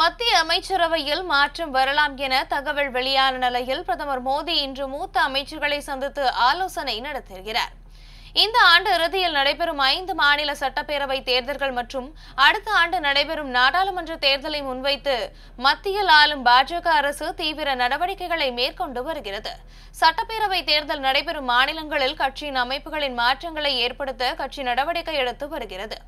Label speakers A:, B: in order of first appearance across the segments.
A: மத்திய அமைச்சரவையில் மாற்றம் வரலாம் என தகவல் வெளியான நிலையில் பிரதமர் மோடி இன்று மூத்த அமைச்சர்களை சந்தித்து ஆலோசனை நடத்துகிறார் இந்த ஆண்டு இறுதியில் நடைபெறும் ஐந்து மாநில சட்டப்பேரவை தேர்தல்கள் மற்றும் அடுத்த ஆண்டு நடைபெறும் நாடாளுமன்ற தேர்தலை முன்வைத்து மத்தியில் ஆளும் பாஜக அரசு தீவிர நடவடிக்கைகளை மேற்கொண்டு வருகிறது சட்டப்பேரவை தேர்தல் நடைபெறும் மாநிலங்களில் கட்சியின் அமைப்புகளின் மாற்றங்களை ஏற்படுத்த கட்சி நடவடிக்கை எடுத்து வருகிறது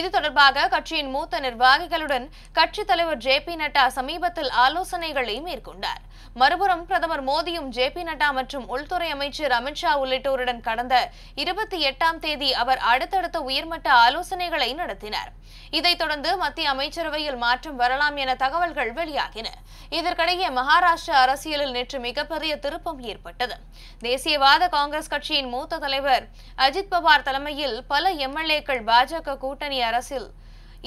A: இது தொடர்பாக கட்சியின் மூத்த நிர்வாகிகளுடன் கட்சித் தலைவர் ஜே பி நட்டா சமீபத்தில் ஆலோசனைகளை மேற்கொண்டார் மறுபுறம் பிரதமர் மோடியும் ஜே பி நட்டா மற்றும் உள்துறை அமைச்சர் அமித்ஷா உள்ளிட்டோருடன் கடந்த இருபத்தி எட்டாம் தேதி அவர் அடுத்தடுத்த உயர்மட்ட ஆலோசனைகளை நடத்தினார் இதைத் தொடர்ந்து மத்திய அமைச்சரவையில் மாற்றம் வரலாம் என தகவல்கள் வெளியாகின இதற்கிடையே மகாராஷ்டிர அரசியலில் நேற்று மிகப்பெரிய திருப்பம் ஏற்பட்டது தேசியவாத காங்கிரஸ் கட்சியின் மூத்த தலைவர் அஜித் பவார் தலைமையில் பல எம்எல்ஏக்கள் பாஜக கூட்டணி அரசில்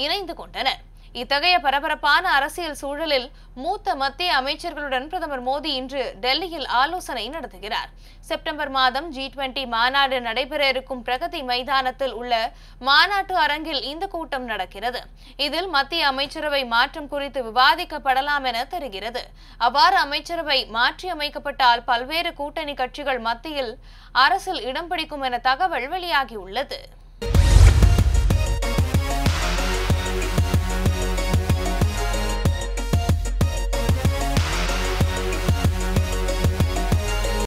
A: இணைந்து கொண்டனர் இத்தகைய பரபரப்பான அரசியல் சூழலில் மூத்த மத்திய அமைச்சர்களுடன் பிரதமர் மோடி இன்று டெல்லியில் ஆலோசனை நடத்துகிறார் செப்டம்பர் மாதம் ஜி டுவெண்டி மாநாடு நடைபெற இருக்கும் பிரகதி மைதானத்தில் உள்ள மாநாட்டு அரங்கில் இந்த கூட்டம் நடக்கிறது இதில் மத்திய அமைச்சரவை மாற்றம் குறித்து விவாதிக்கப்படலாம் என தெரிகிறது அவ்வாறு அமைச்சரவை மாற்றியமைக்கப்பட்டால் பல்வேறு கூட்டணி கட்சிகள் மத்தியில் அரசில் இடம் பிடிக்கும் என தகவல் வெளியாகியுள்ளது